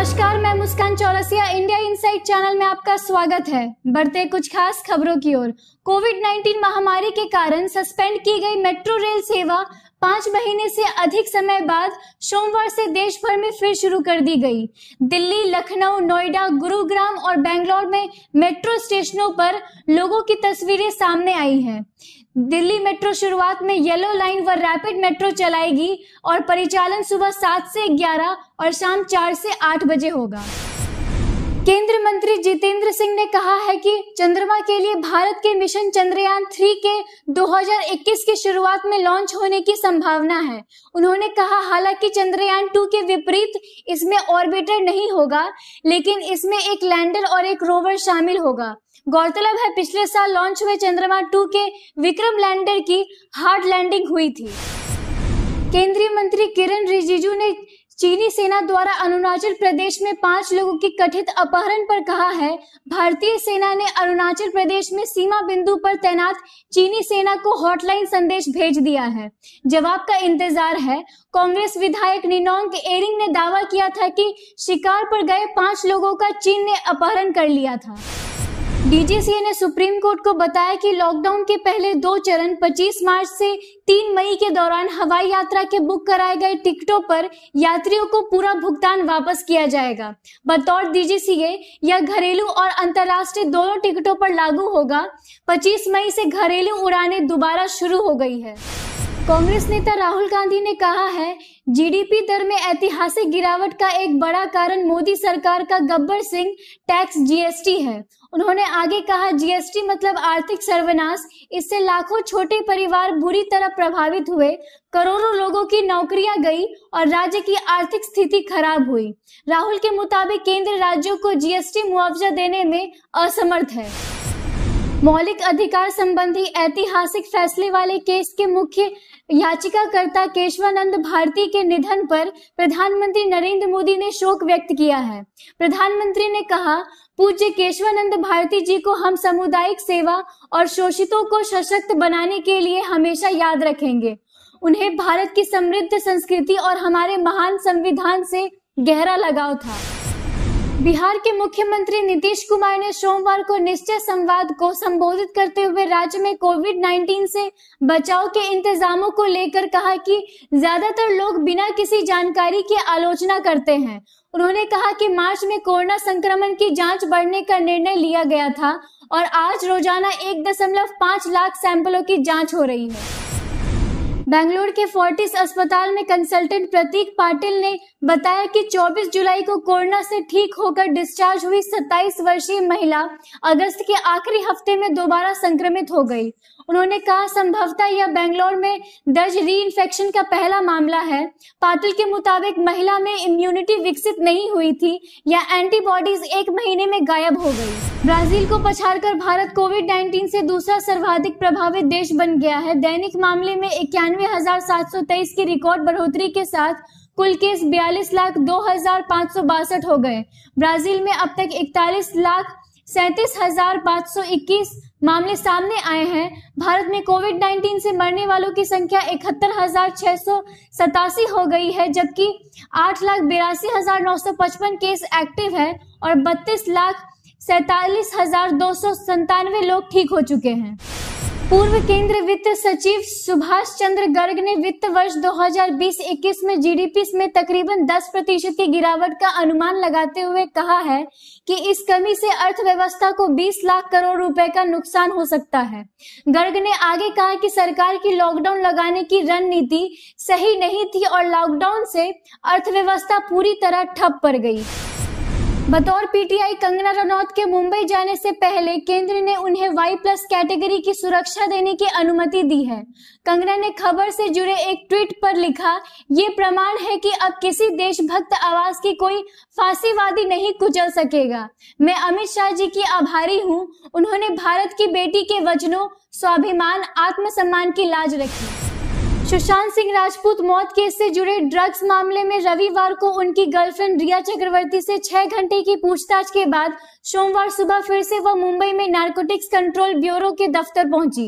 नमस्कार मैं Muskan Chaurasia India inside channel में आपका स्वागत है बढ़ते कुछ खास खबरों की ओर कोविड 19 महामारी के कारण सस्पेंड की गई मेट्रो रेल सेवा पाँच महीने से अधिक समय बाद सोमवार से देश भर में फिर शुरू कर दी गई दिल्ली लखनऊ नोएडा गुरुग्राम और बेंगलोर में मेट्रो स्टेशनों पर लोगों की तस्वीरें सामने आई हैं दिल्ली मेट्रो शुरुआत में येलो लाइन व रैपिड मेट्रो चलाएगी और परिचालन सुबह सात से ग्यारह और शाम चार से आठ बजे होगा केंद्रीय मंत्री जितेंद्र सिंह ने कहा है कि चंद्रमा के लिए भारत के मिशन चंद्रयान थ्री के 2021 की शुरुआत में लॉन्च होने की संभावना है उन्होंने कहा हालांकि चंद्रयान टू के विपरीत इसमें ऑर्बिटर नहीं होगा लेकिन इसमें एक लैंडर और एक रोवर शामिल होगा गौरतलब है पिछले साल लॉन्च हुए चंद्रमा टू के विक्रम लैंडर की हार्ड लैंडिंग हुई थी केंद्रीय मंत्री किरण रिजिजू ने चीनी सेना द्वारा अरुणाचल प्रदेश में पांच लोगों की कथित अपहरण पर कहा है भारतीय सेना ने अरुणाचल प्रदेश में सीमा बिंदु पर तैनात चीनी सेना को हॉटलाइन संदेश भेज दिया है जवाब का इंतजार है कांग्रेस विधायक निनोंग एरिंग ने दावा किया था कि शिकार पर गए पांच लोगों का चीन ने अपहरण कर लिया था डीजीसीए ने सुप्रीम कोर्ट को बताया कि लॉकडाउन के पहले दो चरण 25 मार्च से 3 मई के दौरान हवाई यात्रा के बुक कराए गए टिकटों पर यात्रियों को पूरा भुगतान वापस किया जाएगा बतौर डीजीसीए यह घरेलू और अंतर्राष्ट्रीय दोनों टिकटों पर लागू होगा 25 मई से घरेलू उड़ानें दोबारा शुरू हो गई है कांग्रेस नेता राहुल गांधी ने कहा है जीडीपी दर में ऐतिहासिक गिरावट का एक बड़ा कारण मोदी सरकार का गब्बर सिंह टैक्स जीएसटी है उन्होंने आगे कहा जीएसटी मतलब आर्थिक सर्वनाश इससे लाखों छोटे परिवार बुरी तरह प्रभावित हुए करोड़ों लोगों की नौकरियां गई और राज्य की आर्थिक स्थिति खराब हुई राहुल के मुताबिक केंद्र राज्यों को जीएसटी मुआवजा देने में असमर्थ है मौलिक अधिकार संबंधी ऐतिहासिक फैसले वाले केस के मुख्य याचिकाकर्ता केशवानंद भारती के निधन पर प्रधानमंत्री नरेंद्र मोदी ने शोक व्यक्त किया है प्रधानमंत्री ने कहा पूज्य केशवानंद भारती जी को हम सामुदायिक सेवा और शोषितों को सशक्त बनाने के लिए हमेशा याद रखेंगे उन्हें भारत की समृद्ध संस्कृति और हमारे महान संविधान से गहरा लगाव था बिहार के मुख्यमंत्री नीतीश कुमार ने सोमवार को निश्चय संवाद को संबोधित करते हुए राज्य में कोविड 19 से बचाव के इंतजामों को लेकर कहा कि ज्यादातर लोग बिना किसी जानकारी के आलोचना करते हैं उन्होंने कहा कि मार्च में कोरोना संक्रमण की जांच बढ़ने का निर्णय लिया गया था और आज रोजाना पाँच लाख सैंपलों की जांच हो रही है बेंगलोर के फोर्टिस अस्पताल में कंसल्टेंट प्रतीक पाटिल ने बताया कि 24 जुलाई को कोरोना से ठीक होकर डिस्चार्ज हुई 27 वर्षीय महिला अगस्त के आखिरी हफ्ते में दोबारा संक्रमित हो गई उन्होंने कहा संभवतः यह बेंगलोर में दर्ज री इन्फेक्शन का पहला मामला है पाटिल के मुताबिक महिला में इम्यूनिटी विकसित नहीं हुई थी या एंटीबॉडीज एक महीने में गायब हो गई ब्राजील को पछाड़कर भारत कोविड 19 से दूसरा सर्वाधिक प्रभावित देश बन गया है दैनिक मामले में इक्यानवे की रिकॉर्ड बढ़ोतरी के साथ कुल केस बयालीस लाख दो हजार पाँच सौ बासठ हो गए ब्राजील में अब तक इकतालीस लाख सैंतीस हजार पाँच सौ इक्कीस मामले सामने आए हैं भारत में कोविड 19 से मरने वालों की संख्या इकहत्तर हजार छह सौ सतासी हो गई है जबकि आठ लाख बिरासी हजार नौ सौ पचपन केस एक्टिव है और बत्तीस लाख सैतालीस हजार दो सौ संतानवे लोग ठीक हो चुके हैं पूर्व केंद्रीय वित्त सचिव सुभाष चंद्र गर्ग ने वित्त वर्ष 2020-21 में जीडीपी में तकरीबन 10 प्रतिशत की गिरावट का अनुमान लगाते हुए कहा है कि इस कमी से अर्थव्यवस्था को 20 लाख करोड़ रुपए का नुकसान हो सकता है गर्ग ने आगे कहा कि सरकार की लॉकडाउन लगाने की रणनीति सही नहीं थी और लॉकडाउन से अर्थव्यवस्था पूरी तरह ठप पड़ गई बतौर पीटीआई कंगना रनौत के मुंबई जाने से पहले केंद्र ने उन्हें वाई प्लस कैटेगरी की सुरक्षा देने की अनुमति दी है कंगना ने खबर से जुड़े एक ट्वीट पर लिखा ये प्रमाण है कि अब किसी देशभक्त आवाज की कोई फांसीवादी नहीं कुचल सकेगा मैं अमित शाह जी की आभारी हूँ उन्होंने भारत की बेटी के वचनों स्वाभिमान आत्मसम्मान की लाज रखी सुशांत सिंह राजपूत मौत केस से जुड़े ड्रग्स मामले में रविवार को उनकी गर्लफ्रेंड रिया चक्रवर्ती से छह घंटे की पूछताछ के बाद सोमवार सुबह फिर से वह मुंबई में नारकोटिक्स कंट्रोल ब्यूरो के दफ्तर पहुंची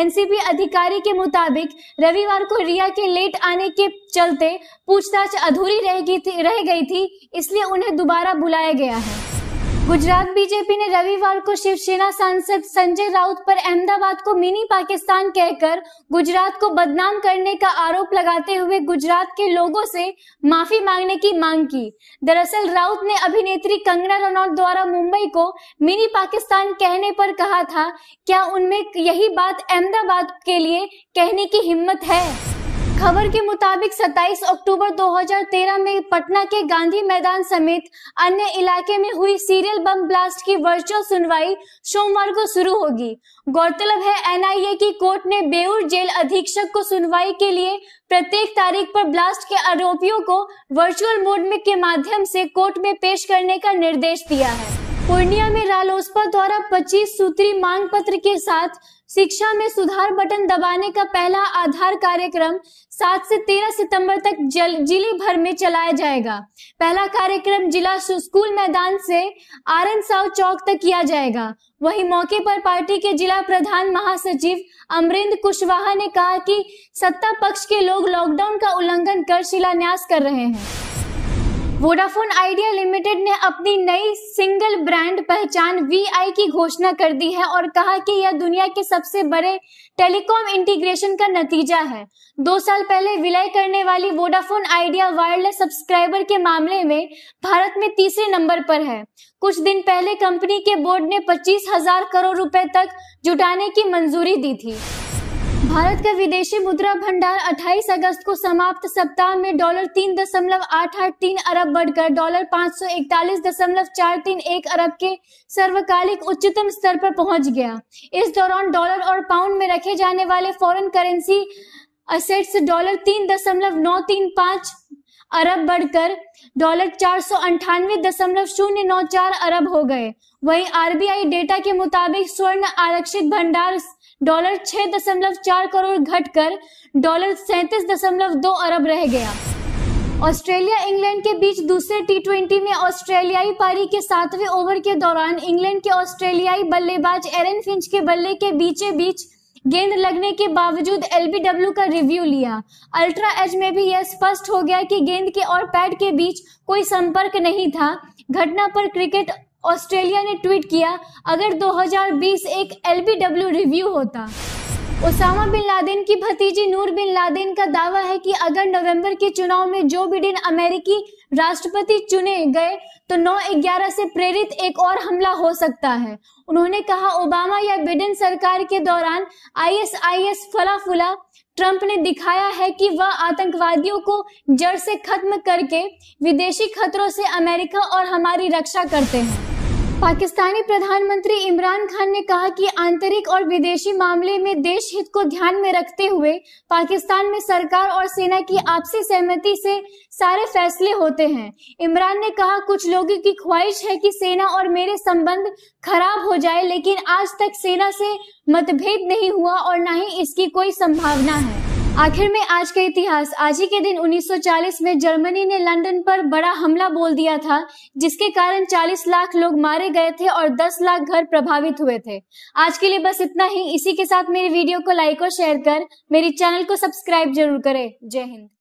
एनसीबी अधिकारी के मुताबिक रविवार को रिया के लेट आने के चलते पूछताछ अधूरी रह गई थी रह गई थी इसलिए उन्हें दोबारा बुलाया गया है गुजरात बीजेपी ने रविवार को शिवसेना सांसद संजय राउत पर अहमदाबाद को मिनी पाकिस्तान कहकर गुजरात को बदनाम करने का आरोप लगाते हुए गुजरात के लोगों से माफी मांगने की मांग की दरअसल राउत ने अभिनेत्री कंगना रनौत द्वारा मुंबई को मिनी पाकिस्तान कहने पर कहा था क्या उनमें यही बात अहमदाबाद के लिए कहने की हिम्मत है खबर के मुताबिक 27 अक्टूबर 2013 में पटना के गांधी मैदान समेत अन्य इलाके में हुई सीरियल बम ब्लास्ट की वर्चुअल सुनवाई सोमवार को शुरू होगी गौरतलब है एनआईए की कोर्ट ने बेऊर जेल अधीक्षक को सुनवाई के लिए प्रत्येक तारीख पर ब्लास्ट के आरोपियों को वर्चुअल मोड में के माध्यम से कोर्ट में पेश करने का निर्देश दिया है पूर्णिया में रालोसपा द्वारा 25 सूत्री मांग पत्र के साथ शिक्षा में सुधार बटन दबाने का पहला आधार कार्यक्रम 7 से 13 सितंबर तक जिले भर में चलाया जाएगा पहला कार्यक्रम जिला स्कूल मैदान से एन साव चौक तक किया जाएगा वहीं मौके पर पार्टी के जिला प्रधान महासचिव अमरिंद कुशवाहा ने कहा कि सत्ता पक्ष के लोग लॉकडाउन का उल्लंघन कर शिलान्यास कर रहे हैं वोडाफोन आइडिया लिमिटेड ने अपनी नई सिंगल ब्रांड पहचान वी की घोषणा कर दी है और कहा कि यह दुनिया के सबसे बड़े टेलीकॉम इंटीग्रेशन का नतीजा है दो साल पहले विलय करने वाली वोडाफोन आइडिया वायरलेस सब्सक्राइबर के मामले में भारत में तीसरे नंबर पर है कुछ दिन पहले कंपनी के बोर्ड ने पच्चीस हजार करोड़ रुपए तक जुटाने की मंजूरी दी थी भारत का विदेशी मुद्रा भंडार 28 अगस्त को समाप्त सप्ताह में डॉलर तीन दशमलव आठ आठ तीन अरब बढ़कर डॉलर पाँच सौ इकतालीस दशमलव चार तीन एक अरब के सर्वकालिक उच्चतम स्तर पर पहुंच गया इस दौरान डॉलर और पाउंड में रखे जाने वाले फॉरेन करेंसी असेट्स डॉलर तीन दशमलव नौ तीन पाँच अरब बढ़कर डॉलर चार सौ अंठानवे दशमलव शून्य नौ चार अरब हो गए वहीं आरबीआई डेटा के मुताबिक स्वर्ण आरक्षित भंडार डॉलर छह दशमलव चार करोड़ घटकर डॉलर सैंतीस दशमलव दो अरब रह गया ऑस्ट्रेलिया इंग्लैंड के बीच दूसरे टी ट्वेंटी में ऑस्ट्रेलियाई पारी के सातवें ओवर के दौरान इंग्लैंड के ऑस्ट्रेलियाई बल्लेबाज एरन फिंच के बल्ले के बीचे बीच गेंद लगने के बावजूद एलबीडब्ल्यू का रिव्यू लिया अल्ट्रा एच में भी यह स्पष्ट हो गया कि गेंद के और पैड के बीच कोई संपर्क नहीं था घटना पर क्रिकेट ऑस्ट्रेलिया ने ट्वीट किया अगर 2020 एक एलबीडब्ल्यू रिव्यू होता ओसामा बिन लादेन की भतीजी नूर बिन लादेन का दावा है कि अगर नवंबर के चुनाव में जो बिडेन अमेरिकी राष्ट्रपति चुने गए तो 9/11 से प्रेरित एक और हमला हो सकता है उन्होंने कहा ओबामा या बिडेन सरकार के दौरान आईएसआईएस फुला ट्रंप ने दिखाया है कि वह आतंकवादियों को जड़ से खत्म करके विदेशी खतरों से अमेरिका और हमारी रक्षा करते हैं पाकिस्तानी प्रधानमंत्री इमरान खान ने कहा कि आंतरिक और विदेशी मामले में देश हित को ध्यान में रखते हुए पाकिस्तान में सरकार और सेना की आपसी सहमति से सारे फैसले होते हैं इमरान ने कहा कुछ लोगों की ख्वाहिश है कि सेना और मेरे संबंध खराब हो जाए लेकिन आज तक सेना से मतभेद नहीं हुआ और न ही इसकी कोई संभावना है आखिर में आज का इतिहास आज ही के दिन 1940 में जर्मनी ने लंदन पर बड़ा हमला बोल दिया था जिसके कारण 40 लाख लोग मारे गए थे और 10 लाख घर प्रभावित हुए थे आज के लिए बस इतना ही इसी के साथ मेरी वीडियो को लाइक और शेयर कर मेरे चैनल को सब्सक्राइब जरूर करें जय हिंद